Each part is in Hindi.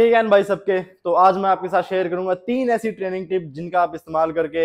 ठीक है भाई सबके तो आज मैं आपके साथ शेयर करूंगा तीन ऐसी ट्रेनिंग टिप जिनका आप इस्तेमाल करके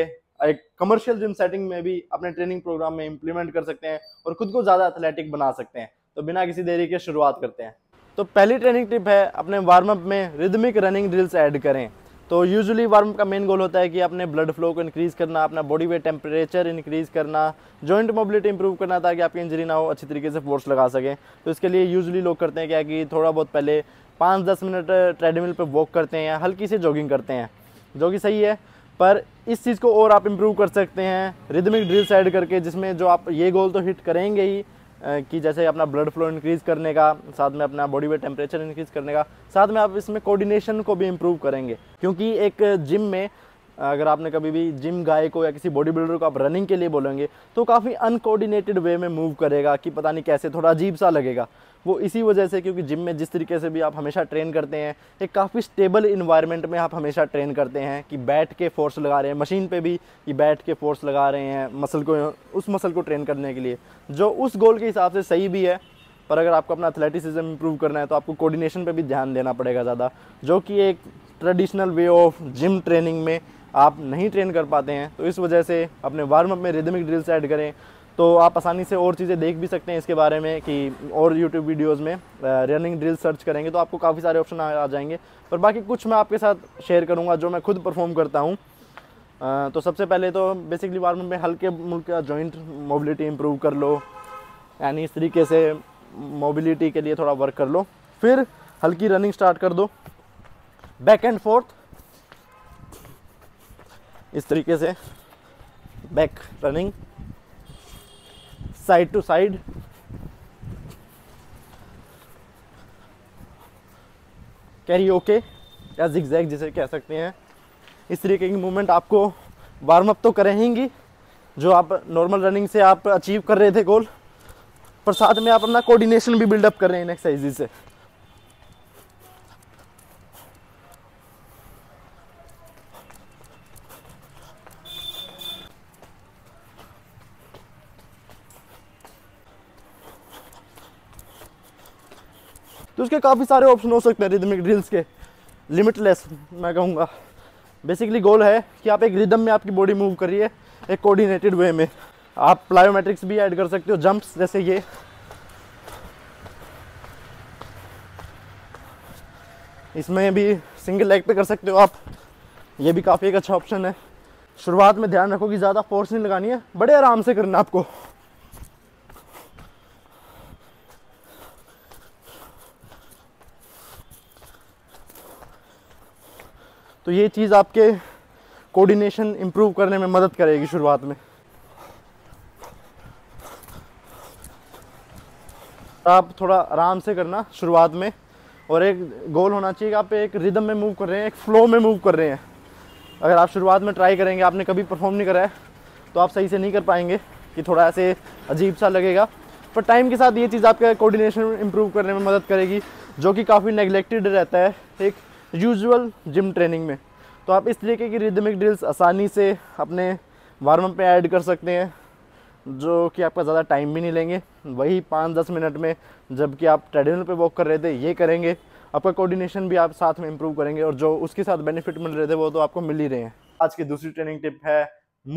एक कमर्शियल जिम सेटिंग में भी अपने ट्रेनिंग प्रोग्राम में इंप्लीमेंट कर सकते हैं और खुद को ज़्यादा एथलेटिक बना सकते हैं तो बिना किसी देरी के शुरुआत करते हैं तो पहली ट्रेनिंग टिप है अपने वार्म अप में रिदमिक रनिंग ड्रिल्स ऐड करें तो यूजुअली वार्म का मेन गोल होता है कि अपने ब्लड फ्लो को इंक्रीज़ करना अपना बॉडी वेट टेम्परेचर इंक्रीज़ करना जॉइंट मोबिलिटी इंप्रूव करना ताकि आपकी इंजरी ना हो अच्छी तरीके से फोर्स लगा सकें तो इसके लिए यूजुअली लोग करते हैं क्या कि थोड़ा बहुत पहले पाँच दस मिनट ट्रेडमिल पर वॉक करते हैं हल्की सी जॉगिंग करते हैं जो कि सही है पर इस चीज़ को और आप इम्प्रूव कर सकते हैं रिदमिक ड्रिल्स ऐड करके जिसमें जो आप ये गोल तो हिट करेंगे ही कि जैसे अपना ब्लड फ्लो इंक्रीज़ करने का साथ में अपना बॉडी वेट टेम्परेचर इंक्रीज़ करने का साथ में आप इसमें कोऑर्डिनेशन को भी इम्प्रूव करेंगे क्योंकि एक जिम में अगर आपने कभी भी जिम गाय को या किसी बॉडी बिल्डर को आप रनिंग के लिए बोलेंगे तो काफ़ी अनकोऑर्डिनेटेड वे में मूव करेगा कि पता नहीं कैसे थोड़ा अजीब सा लगेगा वो इसी वजह से क्योंकि जिम में जिस तरीके से भी आप हमेशा ट्रेन करते हैं एक काफ़ी स्टेबल इन्वायरमेंट में आप हमेशा ट्रेन करते हैं कि बैठ के फोर्स लगा रहे हैं मशीन पर भी कि बैठ के फोर्स लगा रहे हैं मसल को उस मसल को ट्रेन करने के लिए जो उस गोल के हिसाब से सही भी है पर अगर आपको अपना एथलेटिसिज्म इम्प्रूव करना है तो आपको कोऑर्डिनेशन पे भी ध्यान देना पड़ेगा ज़्यादा जो कि एक traditional way of gym training में आप नहीं ट्रेन कर पाते हैं तो इस वजह से अपने वार्म अप में रिदमिक ड्रिल्स ऐड करें तो आप आसानी से और चीज़ें देख भी सकते हैं इसके बारे में कि और यूट्यूब वीडियोज़ में रनिंग ड्रिल सर्च करेंगे तो आपको काफ़ी सारे ऑप्शन आ जाएंगे पर बाकी कुछ मैं आपके साथ शेयर करूँगा जो मैं खुद परफॉर्म करता हूँ तो सबसे पहले तो बेसिकली वार्म में हल्के मुल्क का जॉइंट मोबिलिटी इम्प्रूव कर लो यानी इस तरीके से मोबिलिटी के लिए थोड़ा वर्क कर लो फिर हल्की रनिंग स्टार्ट कर दो बैक एंड फोर्थ इस तरीके से back running side to side carioca या जिग जिसे कह सकते हैं इस तरीके की मूवमेंट आपको वार्म अप तो करेंगी जो आप नॉर्मल रनिंग से आप अचीव कर रहे थे गोल पर साथ में आप अपना कोऑर्डिनेशन भी बिल्डअप कर रहे हैं इन एक्सरसाइज से तो उसके काफ़ी सारे ऑप्शन हो सकते हैं रिदमिक ड्रिल्स के लिमिटलेस मैं कहूँगा बेसिकली गोल है कि आप एक रिदम में आपकी बॉडी मूव करिए एक कोऑर्डिनेटेड वे में आप प्लायोमेट्रिक्स भी ऐड कर सकते हो जंप्स जैसे ये इसमें भी सिंगल लेग पे कर सकते हो आप ये भी काफ़ी एक अच्छा ऑप्शन है शुरुआत में ध्यान रखो कि ज़्यादा फोर्स नहीं लगानी है बड़े आराम से करना आपको तो ये चीज़ आपके कोऑर्डिनेशन इम्प्रूव करने में मदद करेगी शुरुआत में आप थोड़ा आराम से करना शुरुआत में और एक गोल होना चाहिए कि आप एक रिदम में मूव कर रहे हैं एक फ्लो में मूव कर रहे हैं अगर आप शुरुआत में ट्राई करेंगे आपने कभी परफॉर्म नहीं करा है तो आप सही से नहीं कर पाएंगे कि थोड़ा ऐसे अजीब सा लगेगा पर टाइम के साथ ये चीज़ आपका कोऑर्डिनेशन इम्प्रूव करने में मदद करेगी जो कि काफ़ी नेगलेक्टेड रहता है एक यूजुअल जिम ट्रेनिंग में तो आप इस तरीके की रिदमिक ड्रिल्स आसानी से अपने वार्म में ऐड कर सकते हैं जो कि आपका ज़्यादा टाइम भी नहीं लेंगे वही पाँच दस मिनट में जबकि आप ट्रेडमिल पे वॉक कर रहे थे ये करेंगे आपका कोऑर्डिनेशन भी आप साथ में इम्प्रूव करेंगे और जो उसके साथ बेनिफिट मिल रहे थे वो तो आपको मिल ही रहे हैं आज की दूसरी ट्रेनिंग टिप है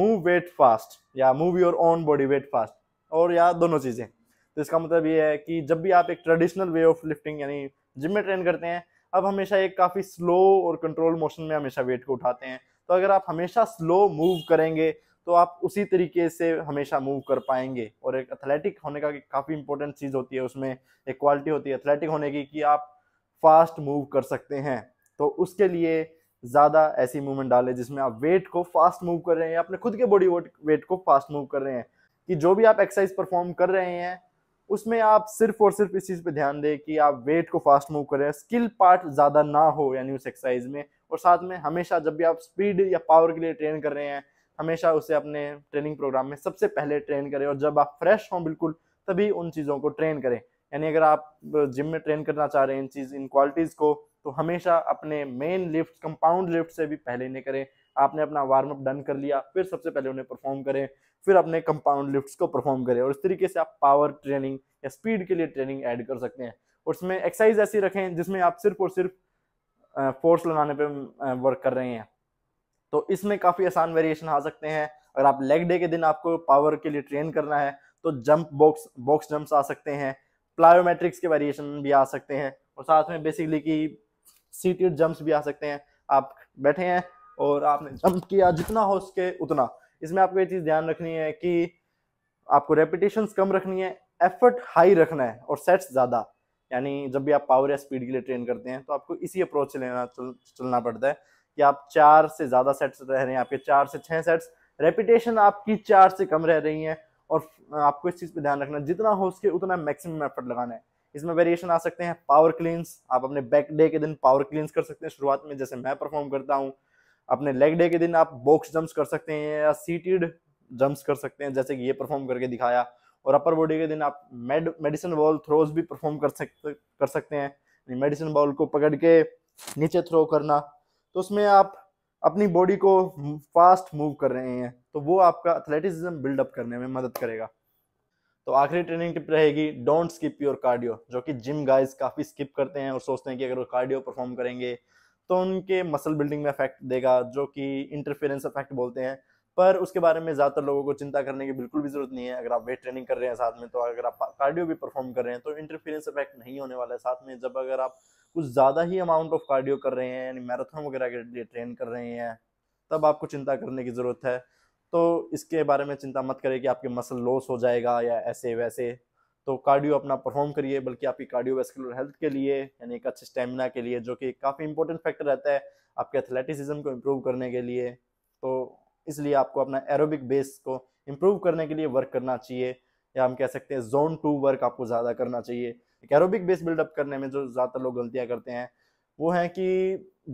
मूव वेट फास्ट या move your own body weight fast और या दोनों चीज़ें तो इसका मतलब ये है कि जब भी आप एक ट्रेडिशनल वे ऑफ लिफ्टिंग यानी जिम में ट्रेन करते हैं अब हमेशा एक काफ़ी स्लो और कंट्रोल मोशन में हमेशा वेट को उठाते हैं तो अगर आप हमेशा स्लो मूव करेंगे तो आप उसी तरीके से हमेशा मूव कर पाएंगे और एक एथलेटिक होने का काफ़ी इंपॉर्टेंट चीज़ होती है उसमें एक क्वालिटी होती है एथलेटिक होने की कि आप फास्ट मूव कर सकते हैं तो उसके लिए ज़्यादा ऐसी मूवमेंट डालें जिसमें आप वेट को फास्ट मूव कर रहे हैं अपने खुद के बॉडी वेट को फास्ट मूव कर रहे हैं कि जो भी आप एक्सरसाइज परफॉर्म कर रहे हैं उसमें आप सिर्फ और सिर्फ इस चीज़ पे ध्यान दें कि आप वेट को फास्ट मूव करें स्किल पार्ट ज़्यादा ना हो यानी उस एक्सरसाइज में और साथ में हमेशा जब भी आप स्पीड या पावर के लिए ट्रेन कर रहे हैं हमेशा उसे अपने ट्रेनिंग प्रोग्राम में सबसे पहले ट्रेन करें और जब आप फ्रेश हों बिल्कुल तभी उन चीज़ों को ट्रेन करें यानी अगर आप जिम में ट्रेन करना चाह रहे हैं इन चीज़ इन क्वालिटीज़ को तो हमेशा अपने मेन लिफ्ट कंपाउंड लिफ्ट से भी पहले इन्हें करें आपने अपना वार्म अप डन कर लिया फिर सबसे पहले उन्हें परफॉर्म करें फिर अपने कंपाउंड लिफ्ट्स को परफॉर्म करें और इस तरीके से आप पावर ट्रेनिंग या स्पीड के लिए ट्रेनिंग ऐड कर सकते हैं और उसमें एक्सरसाइज ऐसी रखें जिसमें आप सिर्फ और सिर्फ फोर्स लगाने पर वर्क कर रहे हैं तो इसमें काफ़ी आसान वेरिएशन आ सकते हैं अगर आप लेग डे के दिन आपको पावर के लिए ट्रेन करना है तो जंप बॉक्स बॉक्स जंप्स आ सकते हैं प्लायोमेट्रिक्स के वेरिएशन भी आ सकते हैं और साथ में बेसिकली की सीटेड जंप्स भी आ सकते हैं आप बैठे हैं और आपने जंप किया जितना हो सके उतना इसमें आपको ये चीज़ ध्यान रखनी है कि आपको रेपिटेशन कम रखनी है एफर्ट हाई रखना है और सेट्स ज़्यादा यानी जब भी आप पावर या स्पीड के लिए ट्रेन करते हैं तो आपको इसी अप्रोच से लेना चल, चलना पड़ता है कि आप चार से ज़्यादा सेट्स रह रहे हैं आपके चार से छह सेट्स रेपिटेशन आपकी चार से कम रह रही है और आपको इस चीज़ पे ध्यान रखना है जितना हो सके उतना मैक्सिमम एफर्ट लगाना है इसमें वेरिएशन आ सकते हैं पावर क्लीन्स आप अपने बैक डे के दिन पावर क्लीन्स कर सकते हैं शुरुआत में जैसे मैं परफॉर्म करता हूँ अपने लेग डे के दिन आप बॉक्स जंप्स कर सकते हैं या सीटेड जंप्स कर सकते हैं जैसे कि ये परफॉर्म करके दिखाया और अपर बॉडी के दिन आप मेड मेडिसिन बॉल थ्रोज भी परफॉर्म कर सकते कर सकते हैं मेडिसिन बॉल को पकड़ के नीचे थ्रो करना तो उसमें आप अपनी बॉडी को फास्ट मूव कर रहे हैं तो वो आपका एथलेटिसिज्म बिल्डअप करने में मदद करेगा तो आखिरी ट्रेनिंग टिप रहेगी डोंट स्किप योर कार्डियो जो कि जिम गाइस काफ़ी स्किप करते हैं और सोचते हैं कि अगर वो कार्डियो परफॉर्म करेंगे तो उनके मसल बिल्डिंग में इफेक्ट देगा जो कि इंटरफेरेंस इफेक्ट बोलते हैं पर उसके बारे में ज़्यादातर लोगों को चिंता करने की बिल्कुल भी ज़रूरत नहीं है अगर आप वेट ट्रेनिंग कर रहे हैं साथ में तो अगर आप कार्डियो भी परफॉर्म कर रहे हैं तो इंटरफेरेंस इफेक्ट नहीं होने वाला है साथ में जब अगर आप कुछ ज़्यादा ही अमाउंट ऑफ कार्डियो कर रहे हैं यानी मैराथन वगैरह के लिए ट्रेन कर रहे हैं तब आपको चिंता करने की ज़रूरत है तो इसके बारे में चिंता मत करें कि आपके मसल लॉस हो जाएगा या ऐसे वैसे तो कार्डियो अपना परफॉर्म करिए बल्कि आपकी वेस्कुलर हेल्थ के लिए यानी एक अच्छे स्टेमिना के लिए जो कि काफ़ी इंपॉर्टेंट फैक्टर रहता है आपके एथलेटिसिज्म को इम्प्रूव करने के लिए तो इसलिए आपको अपना एरोबिक बेस को इम्प्रूव करने के लिए वर्क करना चाहिए या हम कह सकते हैं जोन टू वर्क आपको ज़्यादा करना चाहिए एक एरोबिक बेस बिल्डअप करने में जो ज़्यादातर लोग गलतियाँ करते हैं वो है कि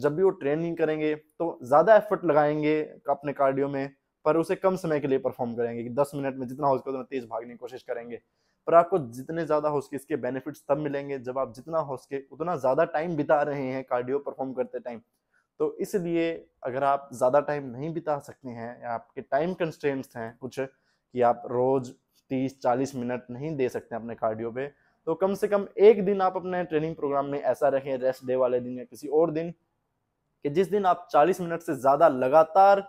जब भी वो ट्रेनिंग करेंगे तो ज़्यादा एफर्ट लगाएंगे अपने कार्डियो में पर उसे कम समय के लिए परफॉर्म करेंगे कि दस मिनट में जितना हो सके उतना तेज़ भागने की कोशिश करेंगे पर आपको जितने ज़्यादा हो सके इसके बेनिफिट्स तब मिलेंगे जब आप जितना हो सके उतना ज़्यादा टाइम बिता रहे हैं कार्डियो परफॉर्म करते टाइम तो इसलिए अगर आप ज़्यादा टाइम नहीं बिता सकते हैं या आपके टाइम कंस्ट्रेंट्स हैं कुछ कि आप रोज़ तीस चालीस मिनट नहीं दे सकते अपने कार्डियो पे तो कम से कम एक दिन आप अपने ट्रेनिंग प्रोग्राम में ऐसा रखें रेस्ट डे वाले दिन या किसी और दिन कि जिस दिन आप 40 मिनट से ज़्यादा लगातार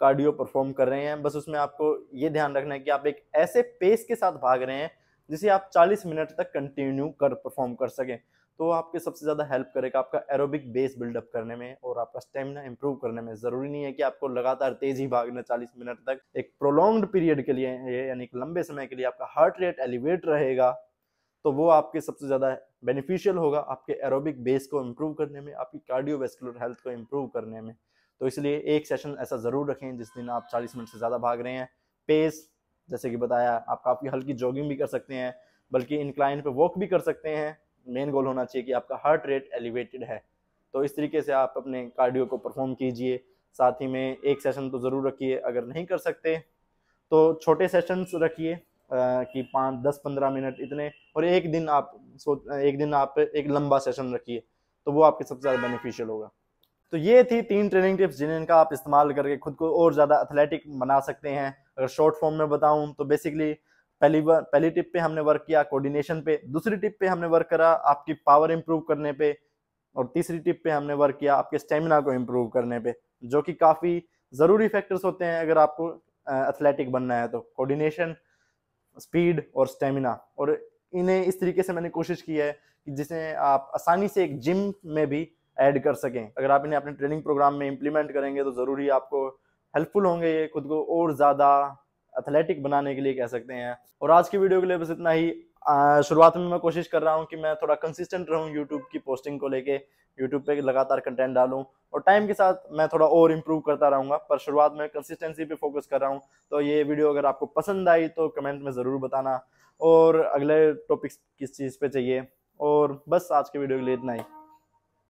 कार्डियो परफॉर्म कर रहे हैं बस उसमें आपको ये ध्यान रखना है कि आप एक ऐसे पेस के साथ भाग रहे हैं जिसे आप 40 मिनट तक कंटिन्यू कर परफॉर्म कर सकें तो आपके सबसे ज़्यादा हेल्प करेगा आपका एरोबिक बेस बिल्डअप करने में और आपका स्टेमिना इंप्रूव करने में ज़रूरी नहीं है कि आपको लगातार तेज ही भागना चालीस मिनट तक एक प्रोलॉन्ग्ड पीरियड के लिए यानी कि लंबे समय के लिए आपका हार्ट रेट एलिवेट रहेगा तो वो आपके सबसे ज़्यादा बेनिफिशियल होगा आपके एरोबिक बेस को इम्प्रूव करने में आपकी कार्डियोवेस्कुलर हेल्थ को इम्प्रूव करने में तो इसलिए एक सेशन ऐसा ज़रूर रखें जिस दिन आप 40 मिनट से ज़्यादा भाग रहे हैं पेस जैसे कि बताया आप काफ़ी हल्की जॉगिंग भी कर सकते हैं बल्कि इंक्लाइन पे वॉक भी कर सकते हैं मेन गोल होना चाहिए कि आपका हार्ट रेट एलिवेटेड है तो इस तरीके से आप अपने कार्डियो को परफॉर्म कीजिए साथ ही में एक सेशन तो ज़रूर रखिए अगर नहीं कर सकते तो छोटे सेशंस रखिए कि पाँच दस पंद्रह मिनट इतने और एक दिन आप सोच एक दिन आप एक लंबा सेशन रखिए तो वो आपके सबसे ज़्यादा बेनिफिशियल होगा तो ये थी तीन ट्रेनिंग टिप्स जिनका आप इस्तेमाल करके खुद को और ज़्यादा एथलेटिक बना सकते हैं अगर शॉर्ट फॉर्म में बताऊं तो बेसिकली पहली बार पहली टिप पे हमने वर्क किया कोऑर्डिनेशन पे दूसरी टिप पे हमने वर्क करा आपकी पावर इंप्रूव करने पे और तीसरी टिप पे हमने वर्क किया आपके स्टेमिना को इम्प्रूव करने पे जो कि काफ़ी ज़रूरी फैक्टर्स होते हैं अगर आपको एथलेटिक बनना है तो कोऑर्डिनेशन स्पीड और स्टेमिना और इन्हें इस तरीके से मैंने कोशिश की है कि जिसे आप आसानी से एक जिम में भी ऐड कर सकें अगर आप इन्हें अपने ट्रेनिंग प्रोग्राम में इंप्लीमेंट करेंगे तो ज़रूरी आपको हेल्पफुल होंगे ये खुद को और ज़्यादा एथलेटिक बनाने के लिए कह सकते हैं और आज की वीडियो के लिए बस इतना ही शुरुआत में मैं कोशिश कर रहा हूँ कि मैं थोड़ा कंसिस्टेंट रहूँ यूट्यूब की पोस्टिंग को लेके यूट्यूब पे लगातार कंटेंट डालूँ और टाइम के साथ मैं थोड़ा और इम्प्रूव करता रहूँगा पर शुरुआत में कंसिस्टेंसी पे फोकस कर रहा हूँ तो ये वीडियो अगर आपको पसंद आई तो कमेंट में ज़रूर बताना और अगले टॉपिक्स किस चीज़ पर चाहिए और बस आज के वीडियो के लिए इतना ही